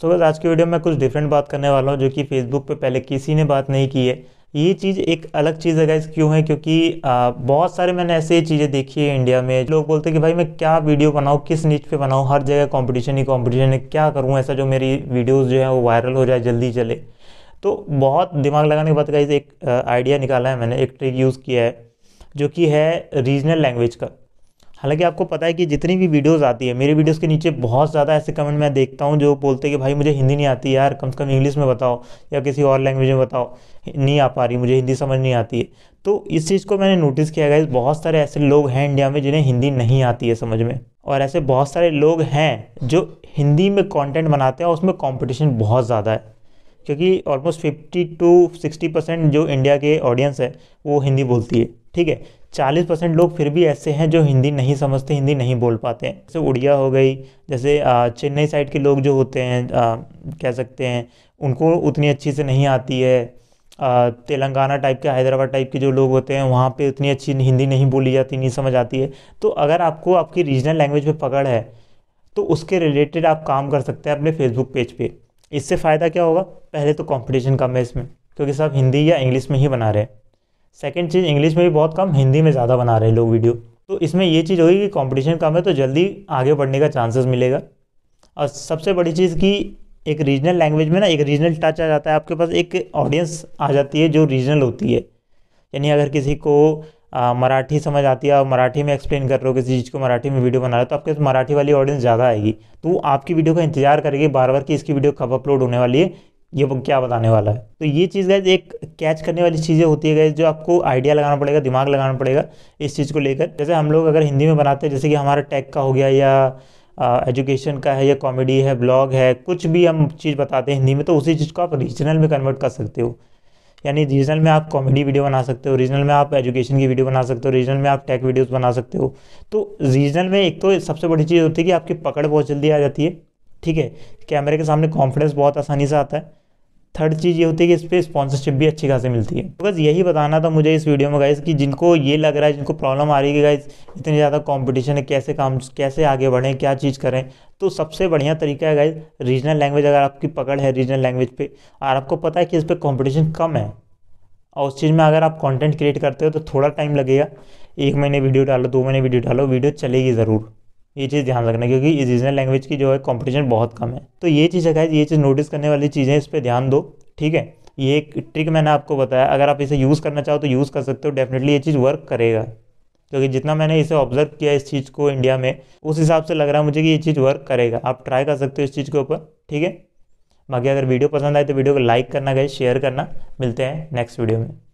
सो so, बस आज की वीडियो में कुछ डिफरेंट बात करने वाला हूँ जो कि फेसबुक पे पहले किसी ने बात नहीं की है ये चीज़ एक अलग चीज़ है गाइस क्यों है क्योंकि आ, बहुत सारे मैंने ऐसे चीज़ें देखी है इंडिया में लोग बोलते हैं कि भाई मैं क्या वीडियो बनाऊँ किस नीच पे बनाऊँ हर जगह कंपटीशन ही कंपटीशन है क्या करूँ ऐसा जो मेरी वीडियोज़ जो है वो वायरल हो जाए जल्दी चले तो बहुत दिमाग लगाने के बाद गाइज एक आइडिया निकाला है मैंने एक ट्रिक यूज़ किया है जो कि है रीजनल लैंग्वेज का हालांकि आपको पता है कि जितनी भी वीडियोस आती है मेरे वीडियोस के नीचे बहुत ज़्यादा ऐसे कमेंट मैं देखता हूँ जो बोलते हैं कि भाई मुझे हिंदी नहीं आती यार कम से कम इंग्लिश में बताओ या किसी और लैंग्वेज में बताओ नहीं आ पा रही मुझे हिंदी समझ नहीं आती है तो इस चीज़ को मैंने नोटिस किया गया बहुत सारे ऐसे लोग हैं इंडिया में जिन्हें हिंदी नहीं आती है समझ में और ऐसे बहुत सारे लोग हैं जो हिंदी में कॉन्टेंट बनाते हैं और उसमें कॉम्पिटिशन बहुत ज़्यादा है क्योंकि almost fifty to sixty percent जो इंडिया के ऑडियंस है वो हिंदी बोलती है ठीक है चालीस परसेंट लोग फिर भी ऐसे हैं जो हिंदी नहीं समझते हिंदी नहीं बोल पाते हैं जैसे उड़िया हो गई जैसे चेन्नई साइड के लोग जो होते हैं आ, कह सकते हैं उनको उतनी अच्छी से नहीं आती है तेलंगाना टाइप के हैदराबाद टाइप के जो लोग होते हैं वहाँ पे उतनी अच्छी हिंदी नहीं बोली जाती नहीं समझ आती है तो अगर आपको आपकी रीजनल लैंग्वेज पे पकड़ है तो उसके रिलेटेड आप काम कर सकते हैं अपने फेसबुक पेज पे इससे फ़ायदा क्या होगा पहले तो कंपटीशन कम है इसमें क्योंकि सब हिंदी या इंग्लिश में ही बना रहे हैं सेकेंड चीज़ इंग्लिश में भी बहुत कम हिंदी में ज़्यादा बना रहे हैं लोग वीडियो तो इसमें ये चीज़ होगी कि कंपटीशन कम है तो जल्दी आगे बढ़ने का चांसेस मिलेगा और सबसे बड़ी चीज़ कि एक रीजनल लैंग्वेज में ना एक रीजनल टच आ जाता है आपके पास एक ऑडियंस आ जाती है जो रीजनल होती है यानी अगर किसी को मराठी समझ आती है और मराठी में एक्सप्लेन कर रहे हो किसी चीज़ को मराठी में वीडियो बना रहे हो तो आपके पास मराठी वाली ऑडियंस ज़्यादा आएगी तो वो आपकी वीडियो का इंतजार करेगी बार बार कि इसकी वीडियो कब अपलोड होने वाली है ये वो क्या बताने वाला है तो ये चीज़ गैज एक कैच करने वाली चीज़ें होती है गैज जो आपको आइडिया लगाना पड़ेगा दिमाग लगाना पड़ेगा इस चीज़ को लेकर जैसे हम लोग अगर हिंदी में बनाते हैं जैसे कि हमारा टैग का हो गया या एजुकेशन का है या कॉमेडी है ब्लॉग है कुछ भी हम चीज़ बताते हैं हिंदी में तो उसी चीज़ को आप रीजनल में कन्वर्ट कर सकते हो यानी रीजनल में आप कॉमेडी वीडियो बना सकते हो रीजनल में आप एजुकेशन की वीडियो बना सकते हो रीजनल में आप टेक वीडियोस बना सकते हो तो रीजनल में एक तो सबसे बड़ी चीज़ होती है कि आपकी पकड़ बहुत जल्दी आ जाती है ठीक है कैमरे के सामने कॉन्फिडेंस बहुत आसानी से आता है थर्ड चीज़ ये होती है कि इस पर स्पॉन्सरशिप भी अच्छी खासी मिलती है तो बस यही बताना था मुझे इस वीडियो में गाइज कि जिनको ये लग रहा है जिनको प्रॉब्लम आ रही है गाइज इतनी ज़्यादा कंपटीशन है कैसे काम कैसे आगे बढ़ें क्या चीज़ करें तो सबसे बढ़िया तरीका है गाइज रीजनल लैंग्वेज अगर आपकी पकड़ है रीजनल लैंग्वेज पर और आपको पता है कि इस पर कॉम्पिटिशन कम है और उस चीज़ में अगर आप कॉन्टेंट क्रिएट करते हो तो थोड़ा टाइम लगेगा एक महीने वीडियो डालो दो महीने वीडियो डालो वीडियो चलेगी ज़रूर ये चीज़ ध्यान रखना क्योंकि रीजनल लैंग्वेज की जो है कंपटीशन बहुत कम है तो ये चीज़ है ये चीज़ नोटिस करने वाली चीज़ें इस पर ध्यान दो ठीक है ये एक ट्रिक मैंने आपको बताया अगर आप इसे यूज़ करना चाहो तो यूज़ कर सकते हो डेफिनेटली ये चीज़ वर्क करेगा क्योंकि जितना मैंने इसे ऑब्जर्व किया इस चीज़ को इंडिया में उस हिसाब से लग रहा है मुझे कि ये चीज़ वर्क करेगा आप ट्राई कर सकते हो इस चीज़ के ऊपर ठीक है बाकी अगर वीडियो पसंद आए तो वीडियो को लाइक करना गए शेयर करना मिलते हैं नेक्स्ट वीडियो में